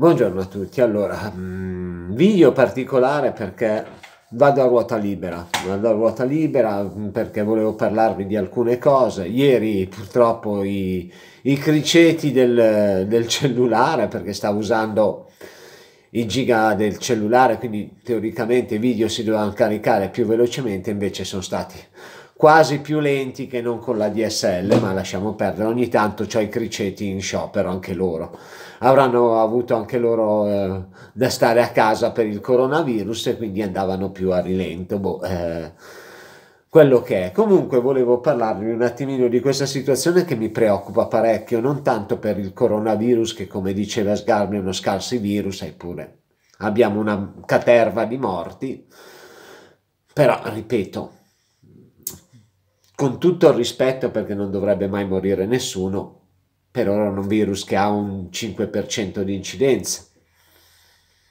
Buongiorno a tutti, allora, mm, video particolare perché vado a ruota libera, vado a ruota libera mm, perché volevo parlarvi di alcune cose. Ieri purtroppo i, i criceti del, del, cellulare perché stavo usando i giga del cellulare, quindi teoricamente i video si dovevano caricare più velocemente, invece sono stati quasi più lenti che non con la DSL, ma lasciamo perdere, ogni tanto c'ho i criceti in sciopero anche loro, avranno avuto anche loro eh, da stare a casa per il coronavirus e quindi andavano più a rilento, boh, eh, quello che è. Comunque volevo parlarvi un attimino di questa situazione che mi preoccupa parecchio, non tanto per il coronavirus che come diceva Sgarmi è uno scarsi virus, eppure abbiamo una caterva di morti, però ripeto, con tutto il rispetto perché non dovrebbe mai morire nessuno, per ora è un virus che ha un 5% di incidenza,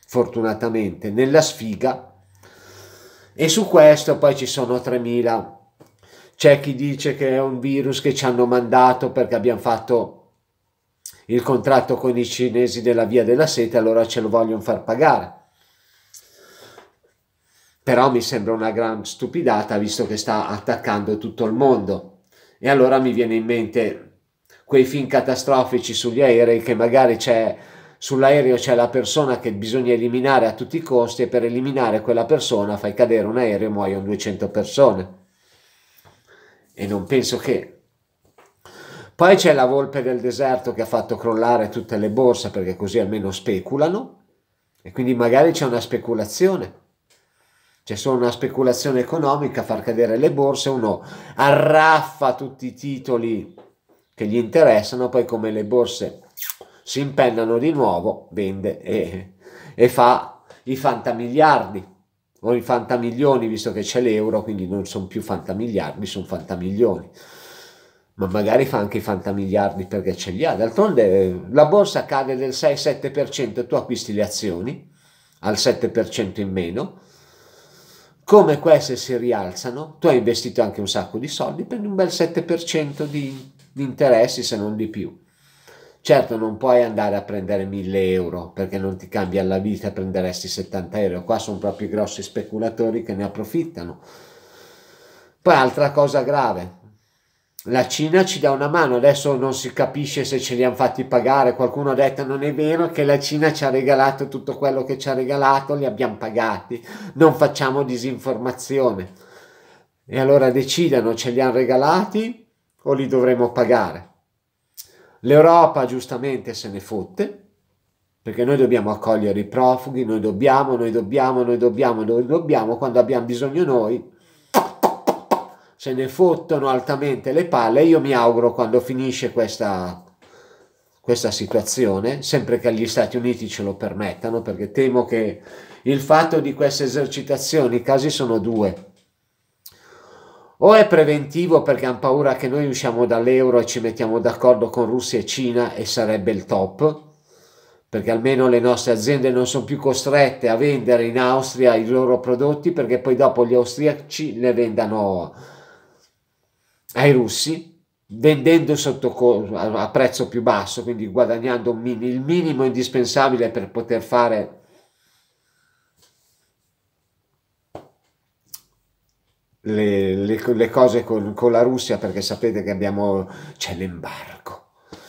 fortunatamente, nella sfiga. E su questo poi ci sono 3.000. C'è chi dice che è un virus che ci hanno mandato perché abbiamo fatto il contratto con i cinesi della via della seta, allora ce lo vogliono far pagare però mi sembra una gran stupidata visto che sta attaccando tutto il mondo. E allora mi viene in mente quei film catastrofici sugli aerei che magari c'è sull'aereo c'è la persona che bisogna eliminare a tutti i costi e per eliminare quella persona fai cadere un aereo e muoiono 200 persone. E non penso che... Poi c'è la volpe del deserto che ha fatto crollare tutte le borse perché così almeno speculano e quindi magari c'è una speculazione c'è solo una speculazione economica, far cadere le borse, uno arraffa tutti i titoli che gli interessano, poi come le borse si impennano di nuovo, vende e, e fa i fantamiliardi o i fantamilioni, visto che c'è l'euro, quindi non sono più fantamiliardi, sono fantamilioni. Ma magari fa anche i fantamiliardi perché ce li ha. D'altronde la borsa cade del 6-7%, tu acquisti le azioni al 7% in meno, come queste si rialzano, tu hai investito anche un sacco di soldi, prendi un bel 7% di, di, interessi se non di più. Certo non puoi andare a prendere 1000 euro perché non ti cambia la vita, prenderesti 70 euro. Qua sono proprio i grossi speculatori che ne approfittano. Poi altra cosa grave, la Cina ci dà una mano, adesso non si capisce se ce li hanno fatti pagare, qualcuno ha detto non è vero che la Cina ci ha regalato tutto quello che ci ha regalato, li abbiamo pagati, non facciamo disinformazione. E allora decidano, ce li hanno regalati o li dovremo pagare? L'Europa giustamente se ne fotte, perché noi dobbiamo accogliere i profughi, noi dobbiamo, noi dobbiamo, noi dobbiamo, noi dobbiamo, quando abbiamo bisogno noi se ne fottono altamente le palle. Io mi auguro quando finisce questa, questa situazione, sempre che gli Stati Uniti ce lo permettano, perché temo che il fatto di queste esercitazioni, i casi sono due, o è preventivo perché hanno paura che noi usciamo dall'euro e ci mettiamo d'accordo con Russia e Cina e sarebbe il top, perché almeno le nostre aziende non sono più costrette a vendere in Austria i loro prodotti perché poi dopo gli austriaci ne vendano ai russi, vendendo sotto, a prezzo più basso, quindi guadagnando il minimo indispensabile per poter fare le, le, le cose con, con, la Russia, perché sapete che abbiamo, c'è l'embargo.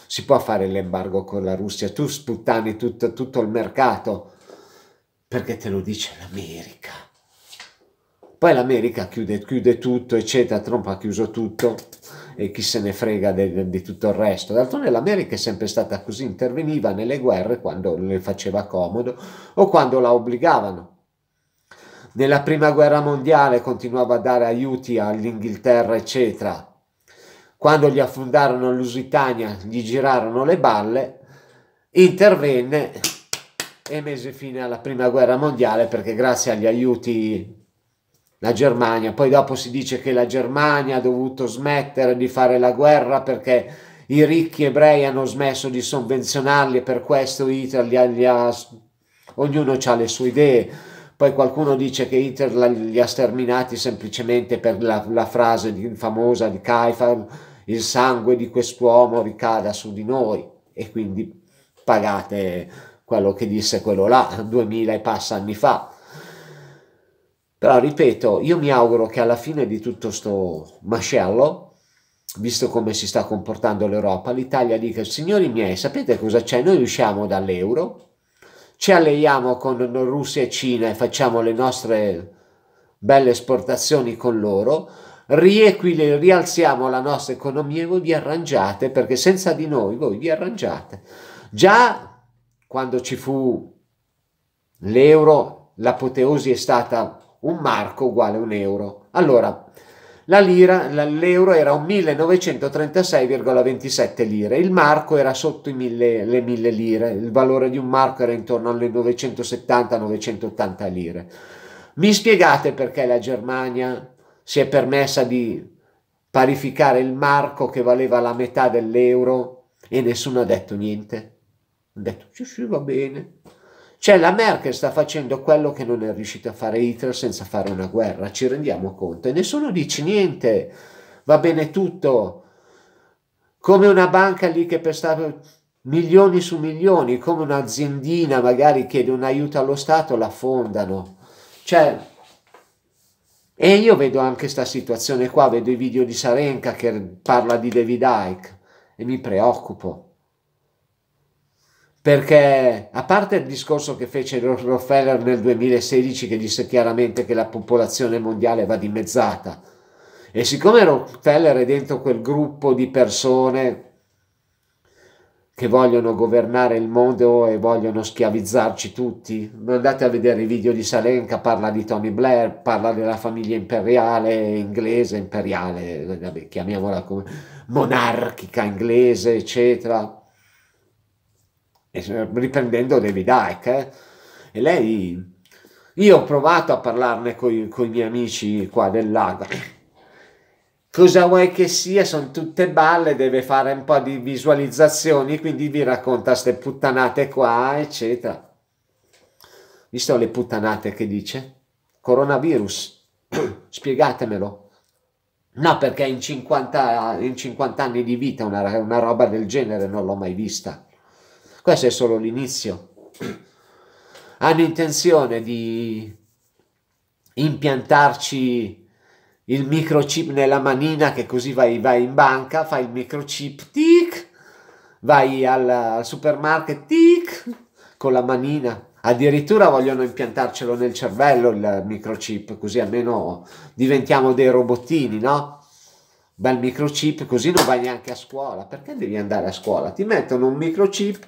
Si può fare l'embargo con la Russia, tu sputtani tutto, tutto il mercato, perché te lo dice l'America poi l'America chiude, chiude, tutto, eccetera, Trump ha chiuso tutto e chi se ne frega di tutto il resto. D'altronde l'America è sempre stata così, interveniva nelle guerre quando le faceva comodo o quando la obbligavano. Nella prima guerra mondiale continuava a dare aiuti all'Inghilterra, eccetera. Quando gli affondarono Lusitania, gli girarono le balle, intervenne e mese fine alla prima guerra mondiale perché grazie agli aiuti la Germania. Poi dopo si dice che la Germania ha dovuto smettere di fare la guerra perché i ricchi ebrei hanno smesso di sovvenzionarli e per questo Hitler li ha, li ha ognuno ha le sue idee. Poi qualcuno dice che Hitler li ha sterminati semplicemente per la, la frase famosa di Kaifar, il sangue di quest'uomo ricada su di noi e quindi pagate quello che disse quello là, duemila e passa anni fa. Però ripeto, io mi auguro che alla fine di tutto questo mascello, visto come si sta comportando l'Europa, l'Italia dica, signori miei, sapete cosa c'è? Noi usciamo dall'euro, ci alleiamo con Russia e Cina e facciamo le nostre belle esportazioni con loro, riequili, rialziamo la nostra economia e voi vi arrangiate, perché senza di noi voi vi arrangiate. Già quando ci fu l'euro, l'apoteosi è stata un marco uguale a un euro. Allora, la lira, l'euro era 1936,27 lire, il marco era sotto i mille, le 1000 lire, il valore di un marco era intorno alle 970-980 lire. Mi spiegate perché la Germania si è permessa di parificare il marco che valeva la metà dell'euro e nessuno ha detto niente? Ha detto sì sì va bene, cioè la Merkel sta facendo quello che non è riuscita a fare Hitler senza fare una guerra, ci rendiamo conto. E nessuno dice niente, va bene tutto. Come una banca lì che prestava milioni su milioni, come un'aziendina magari chiede un aiuto allo Stato, la fondano. Cioè, e io vedo anche questa situazione qua, vedo i video di Sarenka che parla di David Icke e mi preoccupo perché a parte il discorso che fece Rockefeller nel 2016 che disse chiaramente che la popolazione mondiale va dimezzata e siccome Rockefeller è dentro quel gruppo di persone che vogliono governare il mondo e vogliono schiavizzarci tutti. Andate a vedere i video di Salenka, parla di Tony Blair, parla della famiglia imperiale inglese, imperiale, chiamiamola come monarchica inglese, eccetera. Eh, riprendendo David Icke, eh? e lei... Io ho provato a parlarne con i miei amici qua del lago. Cosa vuoi che sia? Sono tutte balle, deve fare un po' di visualizzazioni, quindi vi racconta queste puttanate qua, eccetera. Visto le puttanate che dice? Coronavirus, spiegatemelo. No, perché in 50, in 50 anni di vita una, una roba del genere non l'ho mai vista. Questo è solo l'inizio. Hanno intenzione di impiantarci il microchip nella manina che così vai, vai in banca, fai il microchip, tic, vai al, al supermarket, tic, con la manina. Addirittura vogliono impiantarcelo nel cervello il microchip, così almeno diventiamo dei robottini, no? Bel microchip, così non vai neanche a scuola. Perché devi andare a scuola? Ti mettono un microchip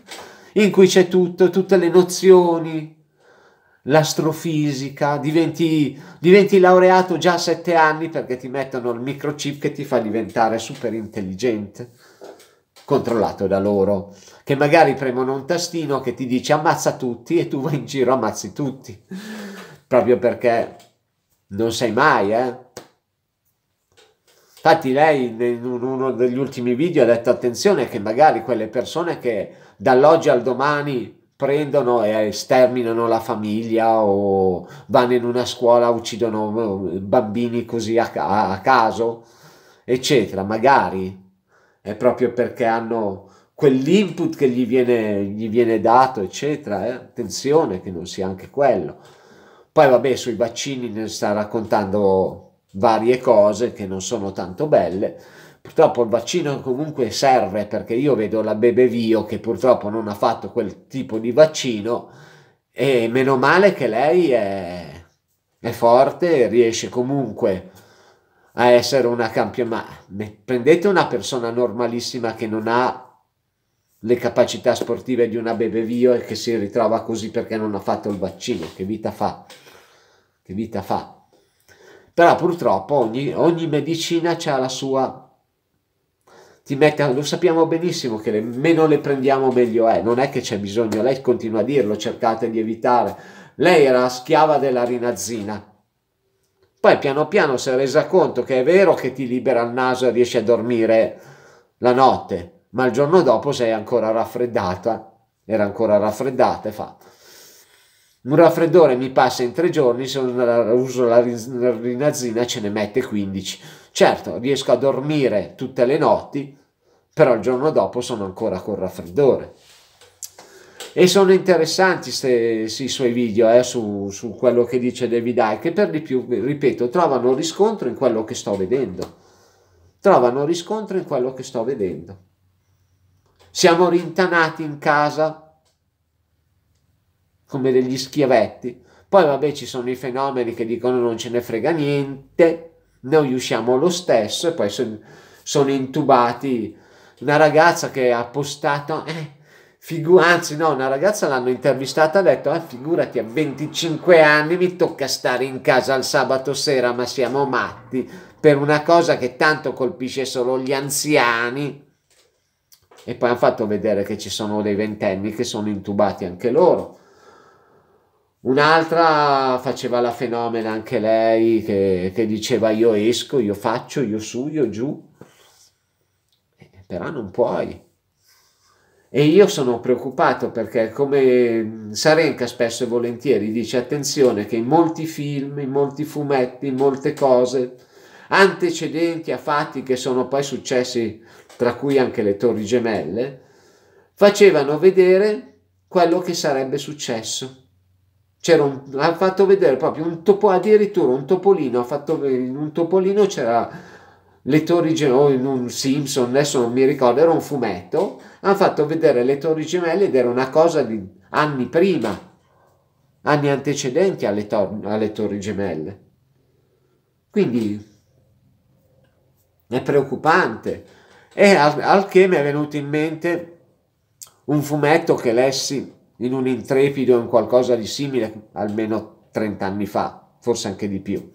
in cui c'è tutto, tutte le nozioni, l'astrofisica, diventi, diventi laureato già a sette anni perché ti mettono il microchip che ti fa diventare super intelligente, controllato da loro, che magari premono un tastino che ti dice ammazza tutti e tu vai in giro ammazzi tutti, proprio perché non sai mai, eh? Infatti lei in uno degli ultimi video ha detto attenzione che magari quelle persone che dall'oggi al domani prendono e sterminano la famiglia o vanno in una scuola, uccidono eh, bambini così a, ca a caso, eccetera, magari è proprio perché hanno quell'input che gli viene, gli viene, dato, eccetera, eh? attenzione che non sia anche quello. Poi vabbè sui vaccini ne sta raccontando varie cose che non sono tanto belle. Purtroppo il vaccino comunque serve perché io vedo la Bebevio che purtroppo non ha fatto quel tipo di vaccino e meno male che lei è, è forte, riesce comunque a essere una campione. Ma prendete una persona normalissima che non ha le capacità sportive di una Bebevio e che si ritrova così perché non ha fatto il vaccino. Che vita fa? Che vita fa? Però purtroppo ogni, ogni medicina ha la sua... Mette, lo sappiamo benissimo che le, meno le prendiamo meglio è, non è che c'è bisogno, lei continua a dirlo, cercate di evitare. Lei era schiava della rinazzina. Poi piano piano si è resa conto che è vero che ti libera il naso e riesci a dormire la notte, ma il giorno dopo sei ancora raffreddata, era ancora raffreddata e fa un raffreddore mi passa in tre giorni, se non uso la rinazina ce ne mette 15. Certo, riesco a dormire tutte le notti, però il giorno dopo sono ancora col raffreddore. E sono interessanti se, se i suoi video eh, su, su, quello che dice David Icke, per di più, ripeto, trovano riscontro in quello che sto vedendo. Trovano riscontro in quello che sto vedendo. Siamo rintanati in casa come degli schiavetti. Poi vabbè ci sono i fenomeni che dicono non ce ne frega niente, noi usciamo lo stesso e poi son, sono intubati. Una ragazza che ha postato, eh, figu- anzi no, una ragazza l'hanno intervistata ha detto, ah figurati a 25 anni mi tocca stare in casa il sabato sera, ma siamo matti per una cosa che tanto colpisce solo gli anziani. E poi hanno fatto vedere che ci sono dei ventenni che sono intubati anche loro Un'altra faceva la fenomena anche lei che, che, diceva io esco, io faccio, io su, io giù, però non puoi. E io sono preoccupato perché come Sarenka spesso e volentieri dice attenzione che in molti film, in molti fumetti, in molte cose antecedenti a fatti che sono poi successi, tra cui anche le torri gemelle, facevano vedere quello che sarebbe successo c'era un, ha fatto vedere proprio un topo, addirittura un topolino, ha fatto, in un topolino c'era le torri gemelle, o in un Simpson, adesso non mi ricordo, era un fumetto, ha fatto vedere le torri gemelle ed era una cosa di anni prima, anni antecedenti alle, tor- alle torri gemelle. Quindi è preoccupante. E al, al che mi è venuto in mente un fumetto che lessi in un intrepido, o in qualcosa di simile, almeno 30 anni fa, forse anche di più.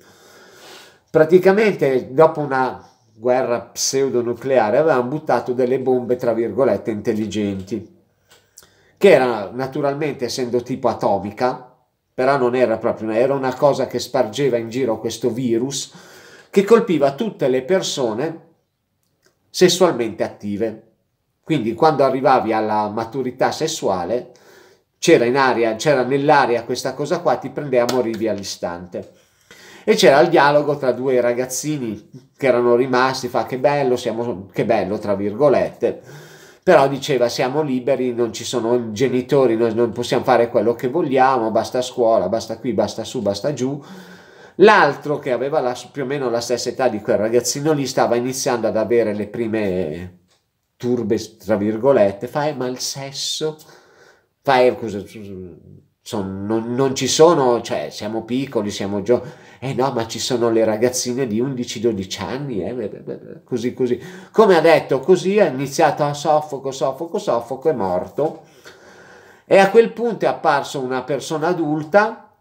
Praticamente dopo una guerra pseudonucleare avevano buttato delle bombe, tra virgolette, intelligenti, che era naturalmente, essendo tipo atomica, però non era proprio una, era una cosa che spargeva in giro questo virus che colpiva tutte le persone sessualmente attive. Quindi quando arrivavi alla maturità sessuale c'era in aria, c'era nell'aria questa cosa qua, ti prende a morire all'istante. E c'era il dialogo tra due ragazzini che erano rimasti, fa che bello, siamo, che bello, tra virgolette, però diceva siamo liberi, non ci sono genitori, noi non possiamo fare quello che vogliamo, basta scuola, basta qui, basta su, basta giù. L'altro che aveva la, più o meno la stessa età di quel ragazzino lì stava iniziando ad avere le prime turbe, tra virgolette, fa eh, ma il sesso non, non, ci sono, cioè siamo piccoli, siamo giovani, eh no, ma ci sono le ragazzine di 11-12 anni, eh, così così. Come ha detto, così ha iniziato a soffoco, soffoco, soffoco, è morto. E a quel punto è apparso una persona adulta,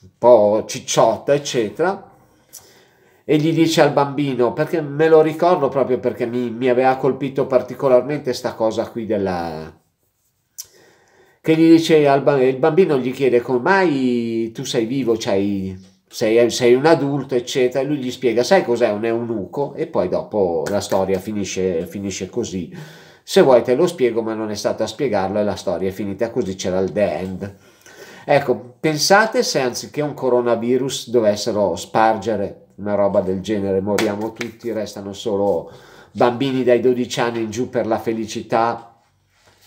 un po' cicciotta, eccetera, e gli dice al bambino, perché me lo ricordo proprio perché mi, mi aveva colpito particolarmente questa cosa qui della, che gli dice al bambino, il bambino gli chiede come mai tu sei vivo, sei, sei, un adulto, eccetera, e lui gli spiega sai cos'è un eunuco e poi dopo la storia finisce, finisce così. Se vuoi te lo spiego, ma non è stato a spiegarlo e la storia è finita così, c'era il the end. Ecco, pensate se anziché un coronavirus dovessero spargere una roba del genere, moriamo tutti, restano solo bambini dai 12 anni in giù per la felicità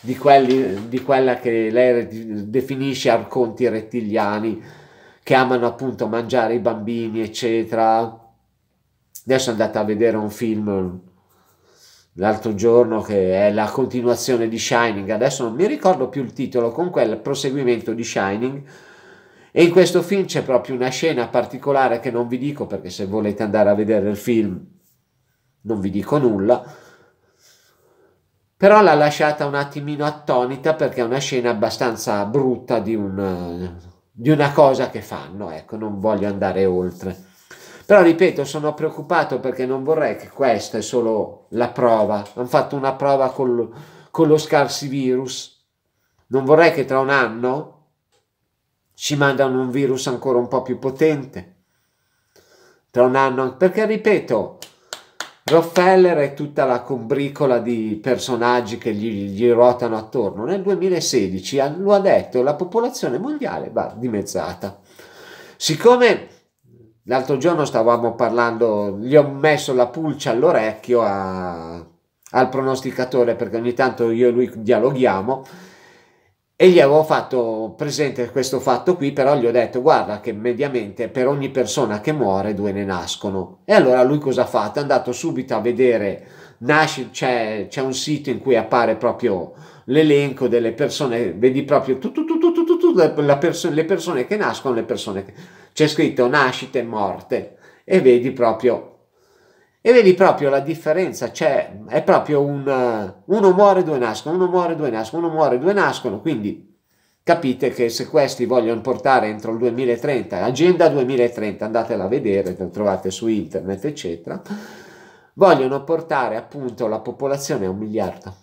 di, quelli, di quella che lei definisce arconti rettiliani che amano appunto mangiare i bambini, eccetera. Adesso è andata a vedere un film l'altro giorno che è la continuazione di Shining, adesso non mi ricordo più il titolo, comunque è il proseguimento di Shining. E in questo film c'è proprio una scena particolare che non vi dico perché se volete andare a vedere il film non vi dico nulla, però l'ha lasciata un attimino attonita perché è una scena abbastanza brutta di, un, di una cosa che fanno, ecco, non voglio andare oltre. Però ripeto, sono preoccupato perché non vorrei che questa è solo la prova, hanno fatto una prova col, con lo scarsi virus, non vorrei che tra un anno ci mandano un virus ancora un po' più potente, tra un anno, perché ripeto, Rockefeller e tutta la combricola di personaggi che gli, gli, ruotano attorno. Nel 2016 lo ha detto, la popolazione mondiale va dimezzata. Siccome l'altro giorno stavamo parlando, gli ho messo la pulce all'orecchio a, al pronosticatore perché ogni tanto io e lui dialoghiamo e gli avevo fatto presente questo fatto qui, però gli ho detto guarda che mediamente per ogni persona che muore due ne nascono. E allora lui cosa ha fatto? È andato subito a vedere, nasce, c'è, c'è un sito in cui appare proprio l'elenco delle persone, vedi proprio tu, tu, tu, tu, tu, tu, perso- le persone che nascono, le persone che... C'è scritto nascite e morte e vedi proprio e vedi proprio la differenza, cioè è proprio un eh, uno muore, due nascono, uno muore, due nascono, uno muore, due nascono, quindi capite che se questi vogliono portare entro il 2030, agenda 2030, andatela a vedere, la trovate su internet, eccetera, vogliono portare appunto la popolazione a un miliardo.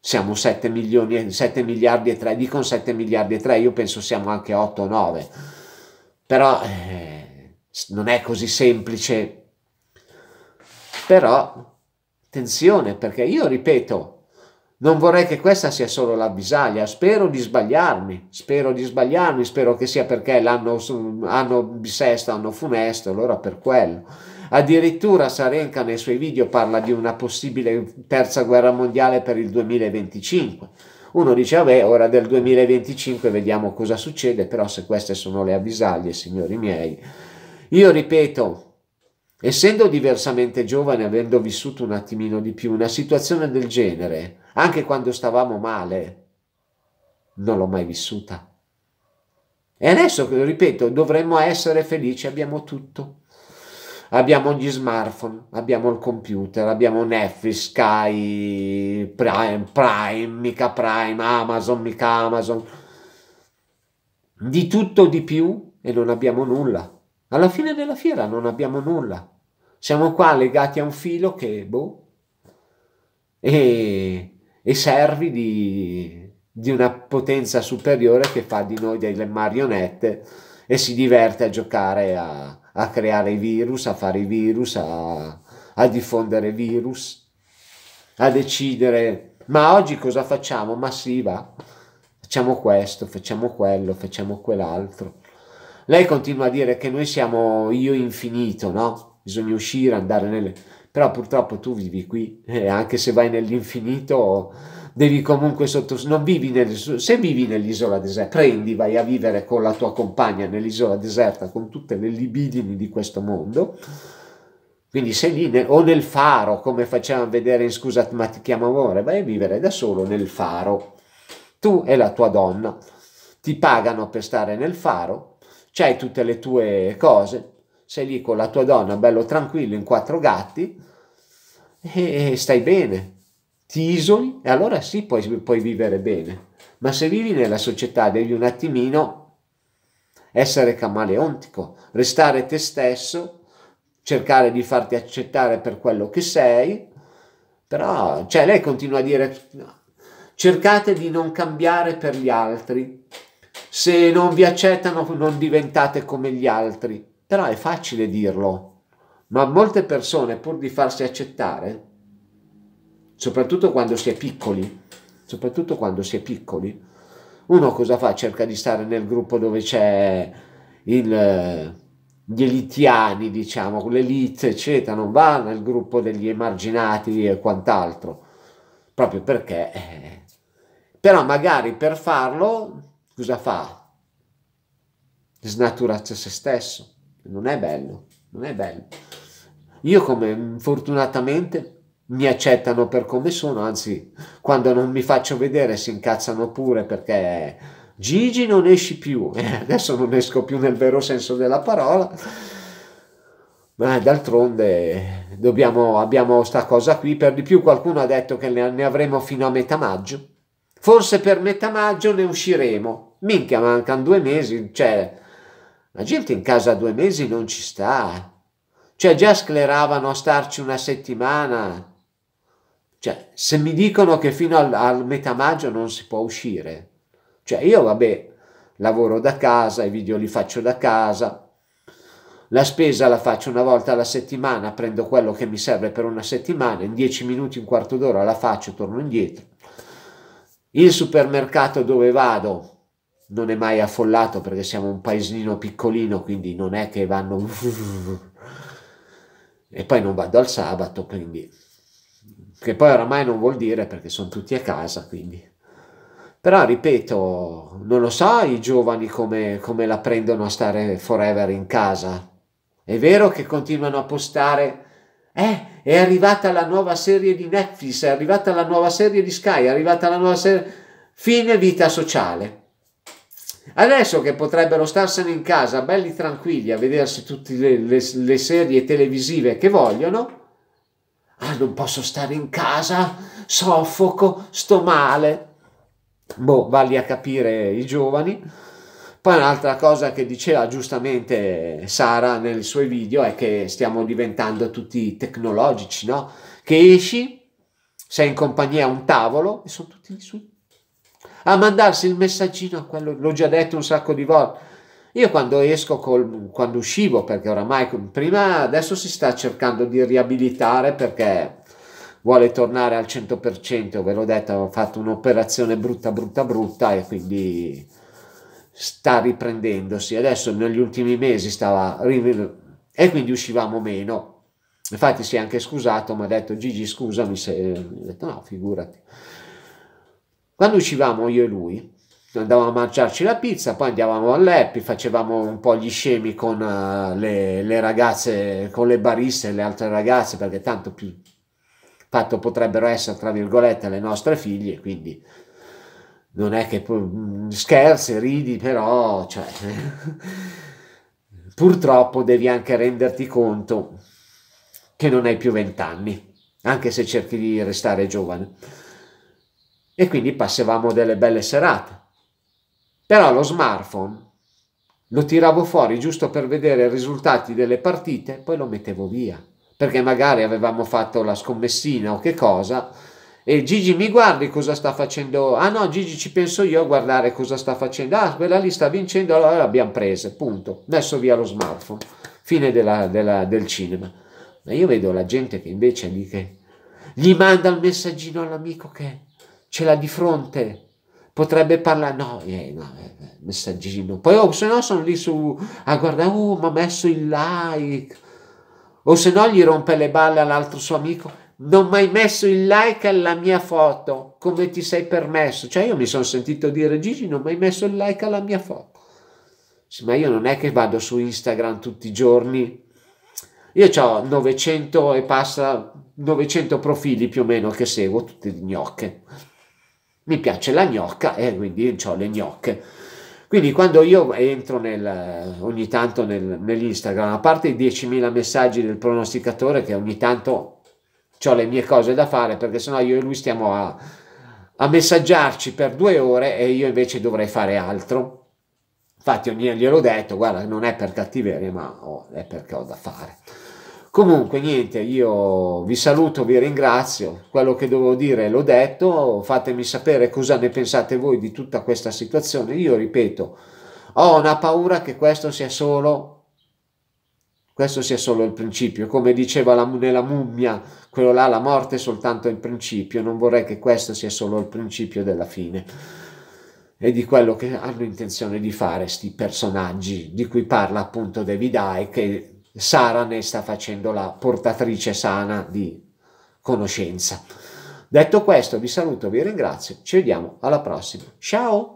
Siamo 7, milioni, 7 miliardi e 3, dicono 7 miliardi e 3, io penso siamo anche 8 o 9, però eh, non è così semplice però attenzione perché io ripeto, non vorrei che questa sia solo la bisaglia, spero di sbagliarmi, spero di sbagliarmi, spero che sia perché l'anno anno bisesto, anno funesto, allora per quello. Addirittura Sarenka nei suoi video parla di una possibile terza guerra mondiale per il 2025. Uno dice, vabbè, ora del 2025 vediamo cosa succede, però se queste sono le avvisaglie, signori miei. Io ripeto, Essendo diversamente giovane, avendo vissuto un attimino di più una situazione del genere, anche quando stavamo male, non l'ho mai vissuta. E adesso, ripeto, dovremmo essere felici, abbiamo tutto. Abbiamo gli smartphone, abbiamo il computer, abbiamo Netflix, Sky, Prime, Prime, mica Prime, Amazon, mica Amazon. Di tutto di più e non abbiamo nulla. Alla fine della fiera non abbiamo nulla. Siamo qua legati a un filo che, boh, e, e servi di, di una potenza superiore che fa di noi delle marionette e si diverte a giocare a, a creare i virus, a fare i virus, a, a diffondere virus, a decidere ma oggi cosa facciamo? Ma sì, va, facciamo questo, facciamo quello, facciamo quell'altro. Lei continua a dire che noi siamo io infinito, no? bisogna uscire, andare nelle... Però purtroppo tu vivi qui e eh, anche se vai nell'infinito devi comunque sotto... Non vivi nel... Se vivi nell'isola deserta, prendi, vai a vivere con la tua compagna nell'isola deserta con tutte le libidini di questo mondo. Quindi sei lì nel, o nel faro, come facciamo a vedere in Scusa ma ti chiamo amore, vai a vivere da solo nel faro. Tu e la tua donna ti pagano per stare nel faro, c'hai tutte le tue cose, sei lì con la tua donna, bello tranquillo, in quattro gatti, e stai bene, ti isoli e allora sì, puoi, puoi vivere bene. Ma se vivi nella società devi un attimino essere camaleontico, restare te stesso, cercare di farti accettare per quello che sei, però cioè, lei continua a dire cercate di non cambiare per gli altri, se non vi accettano non diventate come gli altri. Però è facile dirlo, ma molte persone pur di farsi accettare, soprattutto quando si è piccoli, soprattutto quando si è piccoli, uno cosa fa? Cerca di stare nel gruppo dove c'è il gli elitiani, diciamo, l'elite, eccetera, non va nel gruppo degli emarginati e quant'altro, proprio perché. Eh. Però magari per farlo, cosa fa? Snatura se stesso non è bello, non è bello. Io come fortunatamente mi accettano per come sono, anzi quando non mi faccio vedere si incazzano pure perché Gigi non esci più, eh, adesso non esco più nel vero senso della parola, ma d'altronde dobbiamo, abbiamo sta cosa qui, per di più qualcuno ha detto che ne, ne avremo fino a metà maggio, forse per metà maggio ne usciremo, minchia mancano due mesi, cioè la gente in casa due mesi non ci sta. Cioè già scleravano a starci una settimana. Cioè, se mi dicono che fino al, al metà maggio non si può uscire. Cioè, io vabbè, lavoro da casa, i video li faccio da casa, la spesa la faccio una volta alla settimana, prendo quello che mi serve per una settimana, in dieci minuti, un quarto d'ora la faccio, torno indietro. Il supermercato dove vado non è mai affollato perché siamo un paesino piccolino, quindi non è che vanno... e poi non vado al sabato, quindi... Che poi oramai non vuol dire perché sono tutti a casa, quindi... Però, ripeto, non lo so i giovani come, come la prendono a stare forever in casa. È vero che continuano a postare... Eh, è arrivata la nuova serie di Netflix, è arrivata la nuova serie di Sky, è arrivata la nuova serie... Fine vita sociale Adesso che potrebbero starsene in casa belli tranquilli a vedersi tutte le, le, le serie televisive che vogliono, ah non posso stare in casa, soffoco, sto male. Boh, valli a capire i giovani. Poi un'altra cosa che diceva giustamente Sara nel suo video è che stiamo diventando tutti tecnologici, no? Che esci, sei in compagnia a un tavolo e sono tutti lì su a mandarsi il messaggino a quello, l'ho già detto un sacco di volte. Io quando esco, col, quando uscivo, perché oramai prima adesso si sta cercando di riabilitare perché vuole tornare al 100%, ve l'ho detto, ho fatto un'operazione brutta, brutta, brutta e quindi sta riprendendosi. Adesso negli ultimi mesi stava e quindi uscivamo meno. Infatti si è anche scusato, mi ha detto Gigi scusami se... Ho detto no, figurati. Quando uscivamo io e lui, andavamo a mangiarci la pizza, poi andavamo all'Happy, facevamo un po' gli scemi con uh, le, le, ragazze, con le bariste e le altre ragazze, perché tanto più fatto potrebbero essere, tra virgolette, le nostre figlie, quindi non è che mm, scherzi, ridi, però, cioè, purtroppo devi anche renderti conto che non hai più vent'anni, anche se cerchi di restare giovane e quindi passavamo delle belle serate. Però lo smartphone lo tiravo fuori giusto per vedere i risultati delle partite, poi lo mettevo via, perché magari avevamo fatto la scommessina o che cosa, e Gigi mi guardi cosa sta facendo, ah no Gigi ci penso io a guardare cosa sta facendo, ah quella lì sta vincendo, allora l'abbiamo presa, punto, messo via lo smartphone, fine della, della, del cinema. Ma io vedo la gente che invece lì che gli manda il messaggino all'amico che ce l'ha di fronte. Potrebbe parlare, no, eh, no eh, eh, messaggino. Poi, oh, se no, sono lì su a guardare, oh, ma ha messo il like. O se no, gli rompe le balle all'altro suo amico. Non mai messo il like alla mia foto, come ti sei permesso? Cioè, io mi sono sentito dire, Gigi, non mai messo il like alla mia foto. Sì, ma io non è che vado su Instagram tutti i giorni io ho 900 e passa 900 profili più o meno che seguo, tutte gnocche mi piace la gnocca e eh, quindi ho le gnocche. Quindi quando io entro nel, ogni tanto nel, nell'Instagram, a parte i 10.000 messaggi del pronosticatore che ogni tanto ho le mie cose da fare perché sennò io e lui stiamo a, a messaggiarci per due ore e io invece dovrei fare altro. Infatti io gliel'ho detto, guarda, non è per cattiveria, ma oh, è perché ho da fare. Comunque, niente, io vi saluto, vi ringrazio. Quello che dovevo dire l'ho detto. Fatemi sapere cosa ne pensate voi di tutta questa situazione. Io ripeto, ho una paura che questo sia solo, questo sia solo il principio. Come diceva la, nella mummia, quello là, la morte è soltanto il principio. Non vorrei che questo sia solo il principio della fine e di quello che hanno intenzione di fare sti personaggi di cui parla appunto David Icke Sara ne sta facendo la portatrice sana di conoscenza. Detto questo, vi saluto, vi ringrazio, ci vediamo alla prossima. Ciao!